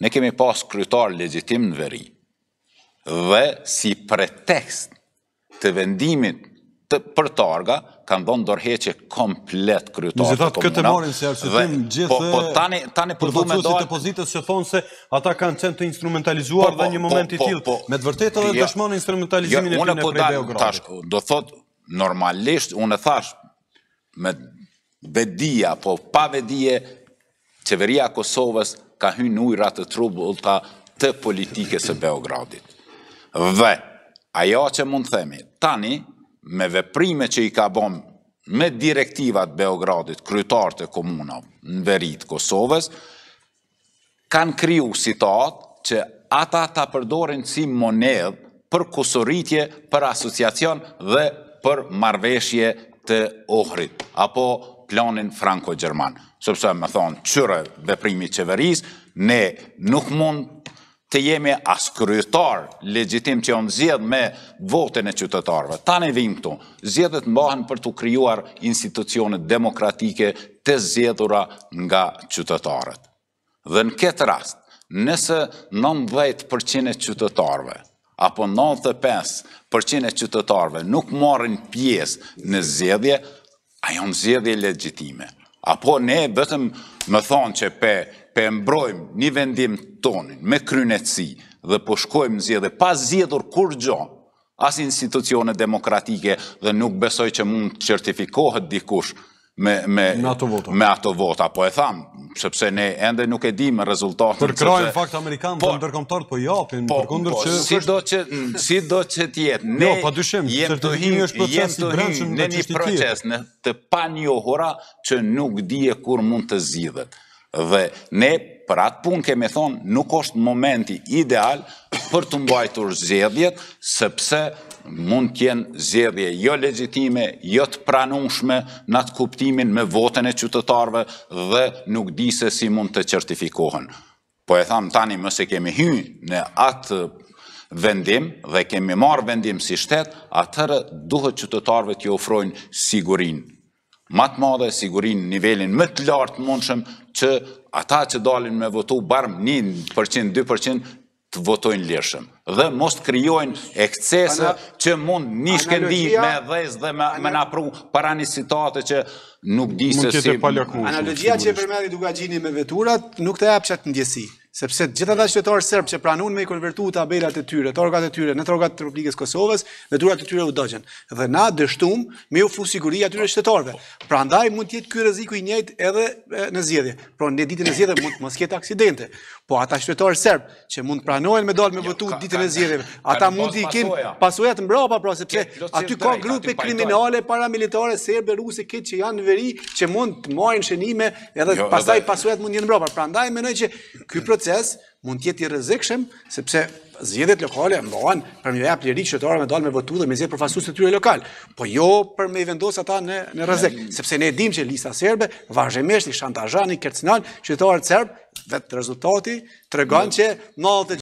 ne kemi pas kryetar legjitim në veri. Dhe si pretekst të vendimit të për targa, kanë dhonë dorheqe komplet kryetar po, po, po, të komunat. Në zëtë këtë morin se arsitim gjithë e përfuqësit të pozitës që thonë se ata kanë qenë të instrumentalizuar dhe një moment i tjilë, me të vërtet edhe të shmonë instrumentalizimin e të në prej Do thotë, normalisht, unë e thash, me vedia, po pa vedie, qeveria Kosovës ka hyn ujrat të trubullta të politike së Beogradit. Dhe, ajo që mund themi, tani, me veprime që i ka bom me direktivat Beogradit, krytar të komunov, në verit Kosovës, kanë kryu sitat që ata ta përdorin si monedh për kusoritje, për asociacion dhe për marveshje të ohrit, apo planin franco-gjerman. Sëpse me thonë, qyre dhe primi qeveris, ne nuk mund të jemi as kryetar legjitim që janë zjedh me votën e qytetarve. Ta ne vim këtu, zjedhët mbahen për të kryuar institucionet demokratike të zjedhura nga qytetarët. Dhe në këtë rast, nëse 90% e qytetarve, apo 95% e qytetarve nuk marrin pjesë në zjedhje, a janë zjedhje legjitime. Apo ne vetëm më thonë që pe, pe mbrojmë një vendim tonin me krynetësi dhe po shkojmë zjedhe, pa zjedhur kur gjo as institucione demokratike dhe nuk besoj që mund të certifikohet dikush, me, me, me, ato vota. po e thamë, sepse ne ende nuk e dimë rezultatën. Për krajnë sepse... fakt Amerikanë po, të ndërkomtarët, po japin, po- për po, që... Si do që, si do që tjetë, ne jo, pa dyshim, jem të hinë, jem të në një proces në të pa njohura që nuk dije kur mund të zidhet. Dhe ne për atë punë kemi thonë, nuk është momenti ideal për të mbajtur zjedhjet, sepse mund tjenë zjedhje jo legjitime, jo të pranushme në atë kuptimin me votën e qytetarve dhe nuk di se si mund të certifikohen. Po e thamë tani mëse kemi hy në atë vendim dhe kemi marë vendim si shtetë, atërë duhet qytetarve të ofrojnë sigurin. Matë madhe sigurin nivelin më të lartë mundshëm që ata që dalin me votu barëm 1%, 2% të votojnë lëshëm dhe mos të kryojnë ekcese që mund një shkendit me dhez dhe me napru para një sitate që nuk di se si... Analogia që e përmeri duka gjinit me veturat nuk të japë qatë ndjesi sepse të gjithë ata qytetarë serb që pranun me konvertuar të abelat e tyre, të e tyre në rrogat të Republikës së Kosovës, veturat e tyre u dogjën. Dhe na dështum me u fusi atyre qytetarëve. Prandaj mund të jetë ky rreziku i njëjtë edhe në zgjedhje. Pra në ditën e zjedhje mund mos ketë aksidente. Po ata qytetarë serb që mund pranojnë me dalë me jo, votu ditën e zgjedhjes, ata mund të ikin pasojë të mbrapa, pra sepse aty ka grupe kriminale paramilitare serbe ruse këtu që janë në veri që mund të marrin shënime edhe jo, pastaj pasojat mund të jenë mbrapa. Prandaj mendoj që ky proces mund të jetë i rrezikshëm sepse zgjedhjet lokale mbahen për një javë lirik qytetarë me dalë me votu dhe me zgjedh për të tyre lokal, po jo për me vendos ata në në rrezik, sepse ne dimë që lista serbe vazhdimisht i shantazhani kërcënan qytetarët serb dhe rezultati tregon që